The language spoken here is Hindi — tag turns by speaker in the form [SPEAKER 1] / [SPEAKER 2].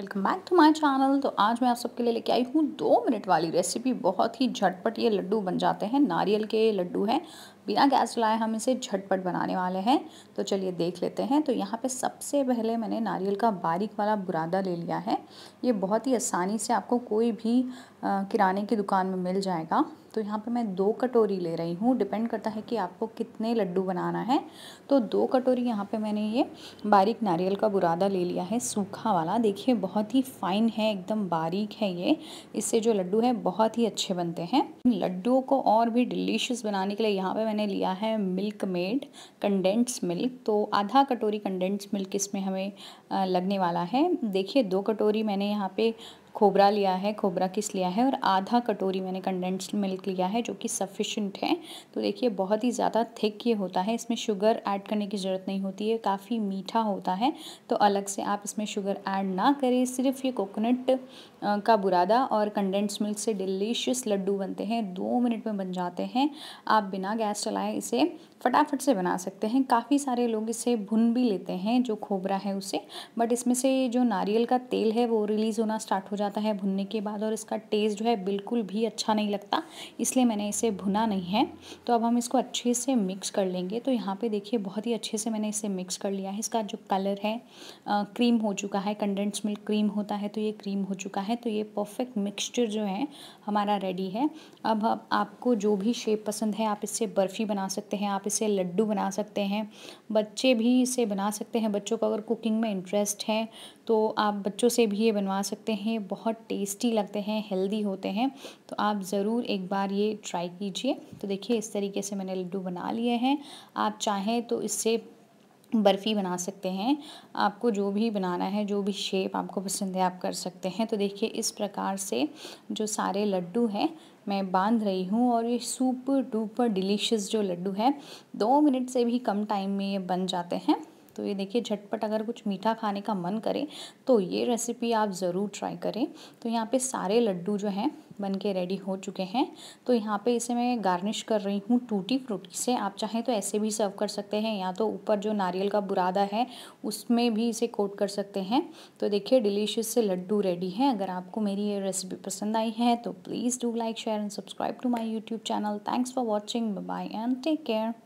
[SPEAKER 1] welcome back to my channel तो आज मैं आप सबके लिए लेके आई हूँ दो मिनट वाली रेसिपी बहुत ही झटपट ये लड्डू बन जाते हैं नारियल के लड्डू हैं बिना गैस चलाए हम इसे झटपट बनाने वाले हैं तो चलिए देख लेते हैं तो यहाँ पे सबसे पहले मैंने नारियल का बारीक वाला बुरादा ले लिया है ये बहुत ही आसानी से आपको कोई भी किराने की दुकान में मिल जाएगा तो यहाँ पे मैं दो कटोरी ले रही हूँ डिपेंड करता है कि आपको कितने लड्डू बनाना है तो दो कटोरी यहाँ पे मैंने ये बारीक नारियल का बुरादा ले लिया है सूखा वाला देखिए बहुत ही फाइन है एकदम बारीक है ये इससे जो लड्डू है बहुत ही अच्छे बनते हैं लड्डुओं को और भी डिलीशियस बनाने के लिए यहाँ पर मैंने मैंने लिया है मिल्क मेड कंडेंस मिल्क तो आधा कटोरी कंडेंस मिल्क इसमें हमें लगने वाला है देखिए दो कटोरी मैंने यहाँ पे खोबरा लिया है खोबरा किस लिया है और आधा कटोरी मैंने कंडेंस्ड मिल्क लिया है जो कि सफिशेंट है तो देखिए बहुत ही ज़्यादा थिक ये होता है इसमें शुगर ऐड करने की ज़रूरत नहीं होती है काफ़ी मीठा होता है तो अलग से आप इसमें शुगर ऐड ना करें सिर्फ ये कोकोनट का बुरादा और कंडेंस्ड मिल्क से डिलीशियस लड्डू बनते हैं दो मिनट में बन जाते हैं आप बिना गैस चलाए इसे फटाफट से बना सकते हैं काफ़ी सारे लोग इसे भुन भी लेते हैं जो खोबरा है उसे बट इसमें से जो नारियल का तेल है वो रिलीज़ होना स्टार्ट हो जाता है भुनने के बाद और इसका टेस्ट जो है बिल्कुल भी अच्छा नहीं लगता इसलिए मैंने इसे भुना नहीं है तो अब हम इसको अच्छे से मिक्स कर लेंगे तो यहाँ पर देखिए बहुत ही अच्छे से मैंने इसे मिक्स कर लिया है इसका जो कलर है आ, क्रीम हो चुका है कंडेंस मिल्क क्रीम होता है तो ये क्रीम हो चुका है तो ये परफेक्ट मिक्सचर जो है हमारा रेडी है अब आपको जो भी शेप पसंद है आप इससे बर्फ़ी बना सकते हैं आप आप इसे लड्डू बना सकते हैं बच्चे भी इसे बना सकते हैं बच्चों को अगर कुकिंग में इंटरेस्ट है तो आप बच्चों से भी ये बनवा सकते हैं बहुत टेस्टी लगते हैं हेल्दी होते हैं तो आप ज़रूर एक बार ये ट्राई कीजिए तो देखिए इस तरीके से मैंने लड्डू बना लिए हैं आप चाहें तो इससे बर्फ़ी बना सकते हैं आपको जो भी बनाना है जो भी शेप आपको पसंद है आप कर सकते हैं तो देखिए इस प्रकार से जो सारे लड्डू हैं मैं बांध रही हूँ और ये सुपर डुपर डिलीशियस जो लड्डू है दो मिनट से भी कम टाइम में ये बन जाते हैं तो ये देखिए झटपट अगर कुछ मीठा खाने का मन करे तो ये रेसिपी आप ज़रूर ट्राई करें तो यहाँ पे सारे लड्डू जो हैं बन के रेडी हो चुके हैं तो यहाँ पे इसे मैं गार्निश कर रही हूँ टूटी फ्रूटी से आप चाहें तो ऐसे भी सर्व कर सकते हैं या तो ऊपर जो नारियल का बुरादा है उसमें भी इसे कोट कर सकते हैं तो देखिए डिलीशियस से लड्डू रेडी हैं अगर आपको मेरी ये रेसिपी पसंद आई है तो please do like share and subscribe to my YouTube channel thanks for watching bye and take care